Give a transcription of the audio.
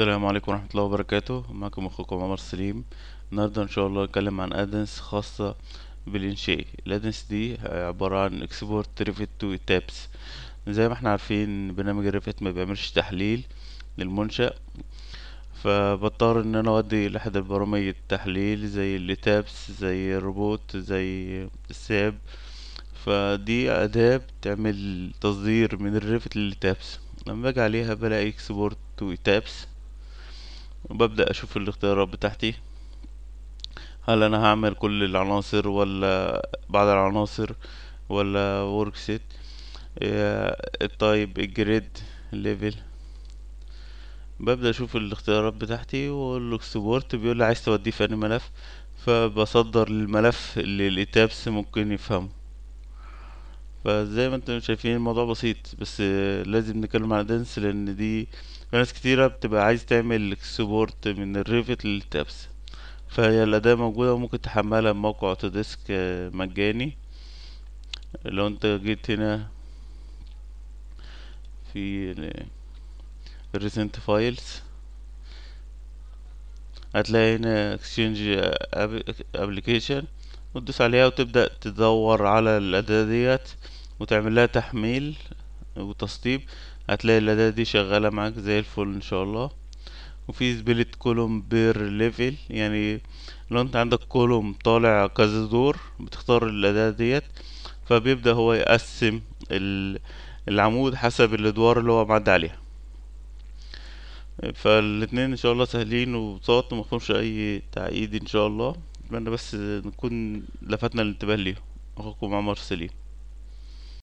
السلام عليكم ورحمة الله وبركاته معكم أخوكم عمر سليم النهاردة إن شاء الله هنتكلم عن أدنس خاصة بالإنشاء الأدنس دي عبارة عن إكسبورت ريفت تو تابس زي ما احنا عارفين برنامج الريفت ما بيعملش تحليل للمنشأ فبضطر إن أنا أودي لأحد البرامج التحليل زي التابس زي الروبوت زي الساب فدي أداة بتعمل تصدير من الريفت للتابس لما باجي عليها بلاقي اكسبورت تو تابس وببدأ أشوف الاختيارات بتاعتي هل أنا هعمل كل العناصر ولا بعض العناصر ولا ورك سيت التايب الجريد ليفل ببدأ أشوف الاختيارات بتاعتي والاكسبورت بيقول لي عايز توديه في أي ملف فبصدر الملف اللي الإتابس ممكن يفهمه فزي ما انتم شايفين الموضوع بسيط بس لازم نتكلم على دنس لأن دي ناس كتيرة بتبقى عايز تعمل اكسبورت من الريفت للتابس فهي الأداة موجودة وممكن تحملها من موقع اوتوديسك مجاني لو انت جيت هنا في الريسنت فايلز هتلاقي هنا اكسشينج ابليكيشن وتدوس عليها وتبدأ تدور على الأداة ديت وتعمل لها تحميل وتسطيب هتلاقي الأداة دي شغالة معاك زي الفل إن شاء الله وفي سبليت كولوم بير ليفل يعني لو انت عندك كولوم طالع كذا دور بتختار الأداة ديت فبيبدأ هو يقسم العمود حسب الأدوار اللي هو معدي عليها فالاثنين ان شاء الله سهلين وبساط فيهمش اي تعقيد ان شاء الله اتمنى بس نكون لفتنا الانتباه ليهم اخوكم عمر سليم